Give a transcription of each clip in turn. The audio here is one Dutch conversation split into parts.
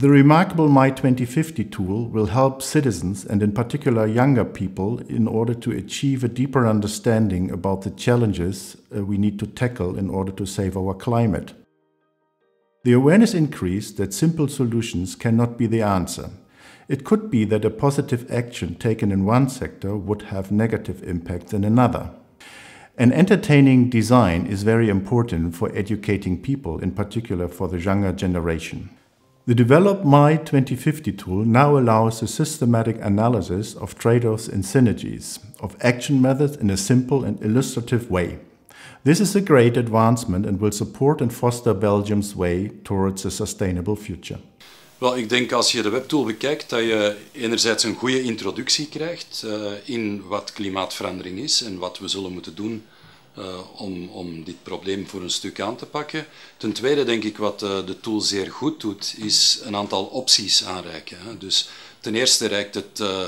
The remarkable My 2050 tool will help citizens and in particular younger people in order to achieve a deeper understanding about the challenges uh, we need to tackle in order to save our climate. The awareness increased that simple solutions cannot be the answer. It could be that a positive action taken in one sector would have negative impacts in another. An entertaining design is very important for educating people, in particular for the younger generation. The developed My 2050 tool now allows a systematic analysis of trade-offs and synergies of action methods in a simple and illustrative way. This is a great advancement and will support and foster Belgium's way towards a sustainable future. Wel, ik denk als je de webtool bekijkt dat je enerzijds een goede introductie krijgt uh, in wat klimaatverandering is en wat we zullen moeten doen Eh, om, om dit probleem voor een stuk aan te pakken. Ten tweede denk ik wat eh, de tool zeer goed doet, is een aantal opties aanreiken. Hè. Dus ten eerste reikt het, eh,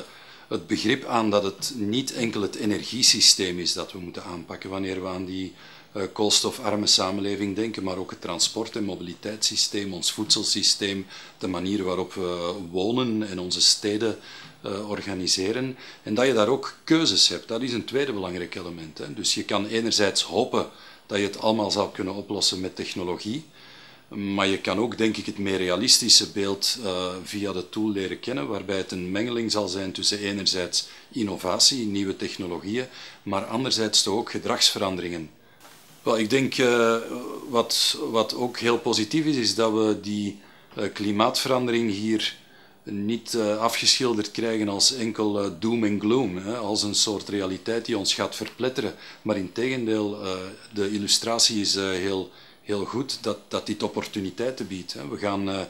het begrip aan dat het niet enkel het energiesysteem is dat we moeten aanpakken wanneer we aan die eh, koolstofarme samenleving denken, maar ook het transport- en mobiliteitssysteem, ons voedselsysteem, de manier waarop we wonen en onze steden eh, organiseren. En dat je daar ook keuzes hebt, dat is een tweede belangrijk element. Hè. Dus je kan enerzijds hopen dat je het allemaal zou kunnen oplossen met technologie, maar je kan ook, denk ik, het meer realistische beeld eh, via de tool leren kennen, waarbij het een mengeling zal zijn tussen enerzijds innovatie, nieuwe technologieën, maar anderzijds toch ook gedragsveranderingen wel, ik denk uh, wat, wat ook heel positief is, is dat we die eh, klimaatverandering hier niet eh, afgeschilderd krijgen als enkel doom en gloom, hè, als een soort realiteit die ons gaat verpletteren. Maar integendeel, de illustratie is heel, heel goed dat, dat dit opportuniteiten biedt. We gaan...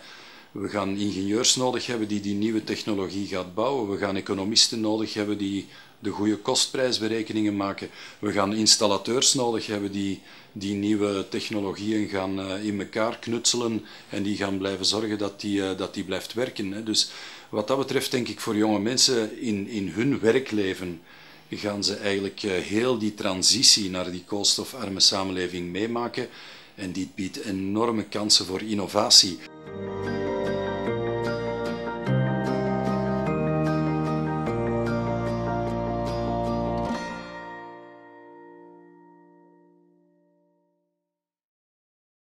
We gaan ingenieurs nodig hebben die die nieuwe technologie gaat bouwen. We gaan economisten nodig hebben die de goede kostprijsberekeningen maken. We gaan installateurs nodig hebben die die nieuwe technologieën gaan eh, in elkaar knutselen en die gaan blijven zorgen dat die, eh, dat die blijft werken. Dus wat dat betreft denk ik voor jonge mensen in, in hun werkleven gaan ze eigenlijk eh, heel die transitie naar die koolstofarme samenleving meemaken. En dit biedt enorme kansen voor innovatie.